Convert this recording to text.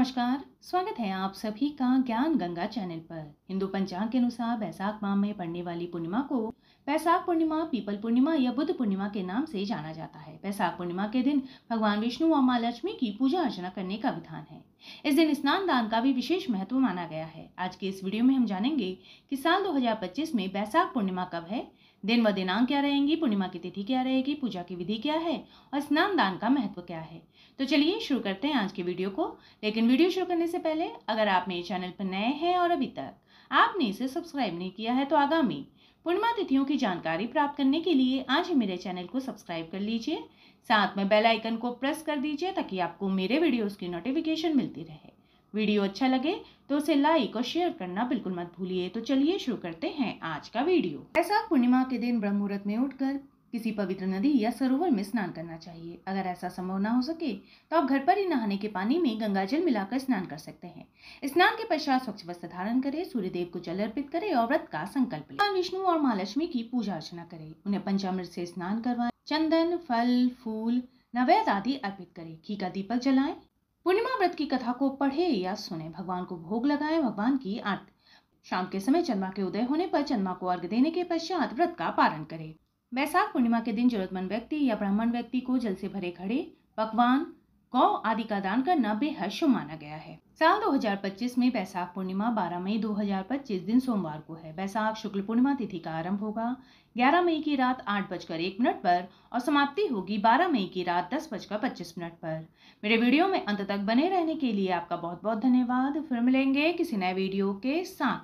नमस्कार स्वागत है आप सभी का ज्ञान गंगा चैनल पर हिंदू पंचांग के अनुसार बैसाख माह में पड़ने वाली पूर्णिमा को बैसाख पूर्णिमा पीपल पूर्णिमा या बुद्ध पूर्णिमा के नाम से जाना जाता है बैसाख पूर्णिमा के दिन भगवान विष्णु और माँ लक्ष्मी की पूजा अर्चना करने का विधान है इस दिन स्नान दान का भी विशेष महत्व माना गया है आज के इस वीडियो में हम जानेंगे कि साल 2025 में बैसाख पूर्णिमा कब है दिन व दिनांक क्या रहेंगी पूर्णिमा की तिथि क्या रहेगी पूजा की विधि क्या है और स्नान दान का महत्व क्या है तो चलिए शुरू करते हैं आज के वीडियो को लेकिन वीडियो शुरू करने से पहले अगर आप मेरे चैनल पर नए हैं और अभी तक आपने इसे सब्सक्राइब नहीं किया है तो आगामी पूर्णिमा तिथियों की जानकारी प्राप्त करने के लिए आज ही मेरे चैनल को सब्सक्राइब कर लीजिए साथ में बेल आइकन को प्रेस कर दीजिए ताकि आपको मेरे वीडियोस की नोटिफिकेशन मिलती रहे वीडियो अच्छा लगे तो उसे लाइक और शेयर करना बिल्कुल मत भूलिए तो चलिए शुरू करते हैं आज का वीडियो ऐसा पूर्णिमा के दिन ब्रह्म मुहूर्त में उठकर किसी पवित्र नदी या सरोवर में स्नान करना चाहिए अगर ऐसा संभव ना हो सके तो आप घर पर ही नहाने के पानी में गंगा जल मिलाकर स्नान कर सकते हैं स्नान के पश्चात स्वच्छ वस्त्र धारण करें सूर्यदेव को जल अर्पित करें और व्रत का संकल्प लें विष्णु और माँ लक्ष्मी की पूजा अर्चना करें उन्हें पंचामृत से स्नान करवाएं चंदन फल फूल नवैद आदि अर्पित करें घी का दीपक जलाएं पूर्णिमा व्रत की कथा को पढ़े या सुने भगवान को भोग लगाएं भगवान की आरती शाम के समय चंद्रमा के उदय होने पर चंद्रमा को अर्घ देने के पश्चात व्रत का पालन करें बैसाख पूर्णिमा के दिन जरूरतमंद व्यक्ति या ब्राह्मण व्यक्ति को जल से भरे घड़े पकवान गौ आदि का दान करना बेहद शुभ माना गया है साल 2025 में बैसाख पूर्णिमा 12 मई 2025 दिन सोमवार को है बैसाख शुक्ल पूर्णिमा तिथि का आरंभ होगा 11 मई की रात आठ बजकर एक मिनट पर और समाप्ति होगी 12 मई की रात दस बजकर पच्चीस मिनट पर मेरे वीडियो में अंत तक बने रहने के लिए आपका बहुत बहुत धन्यवाद फिर मिलेंगे किसी नए वीडियो के साथ